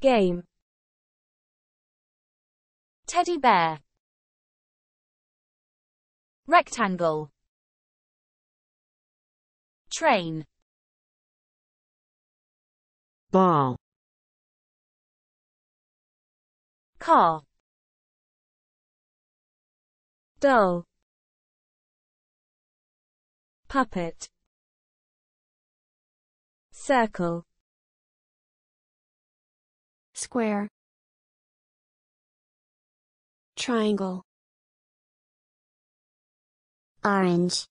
Game Teddy bear Rectangle Train Ball Car Doll Puppet Circle square triangle orange